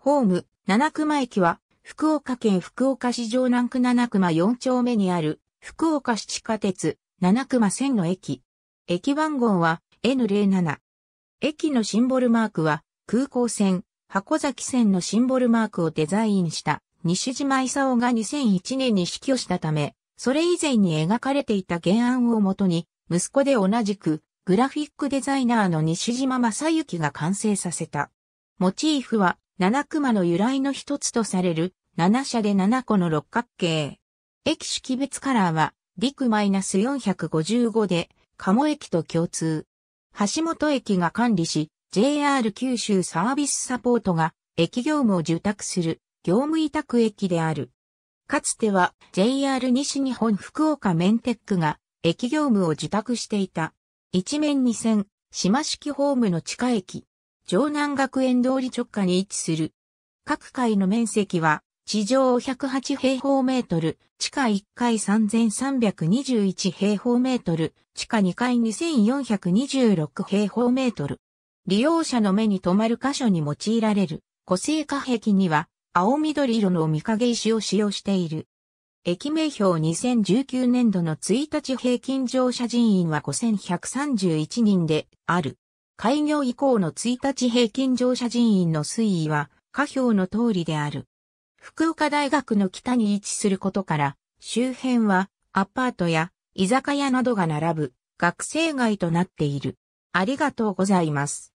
ホーム、七熊駅は、福岡県福岡市城南区七熊4丁目にある、福岡市地下鉄、七熊線の駅。駅番号は N07。駅のシンボルマークは、空港線、箱崎線のシンボルマークをデザインした西島勲が2001年に死去したため、それ以前に描かれていた原案をもとに、息子で同じくグラフィックデザイナーの西島正幸が完成させた。モチーフは七熊の由来の一つとされる、7社で7個の六角形。駅識別カラーは、陸 -455 で、鴨駅と共通。橋本駅が管理し、JR 九州サービスサポートが、駅業務を受託する、業務委託駅である。かつては、JR 西日本福岡メンテックが、駅業務を受託していた。一面二線、島式ホームの地下駅。城南学園通り直下に位置する。各階の面積は地上108平方メートル、地下1階3321平方メートル、地下2階2426平方メートル。利用者の目に留まる箇所に用いられる個性化壁には青緑色の見影石を使用している。駅名表2019年度の1日平均乗車人員は5131人である。開業以降の1日平均乗車人員の推移は、下表の通りである。福岡大学の北に位置することから、周辺はアパートや居酒屋などが並ぶ学生街となっている。ありがとうございます。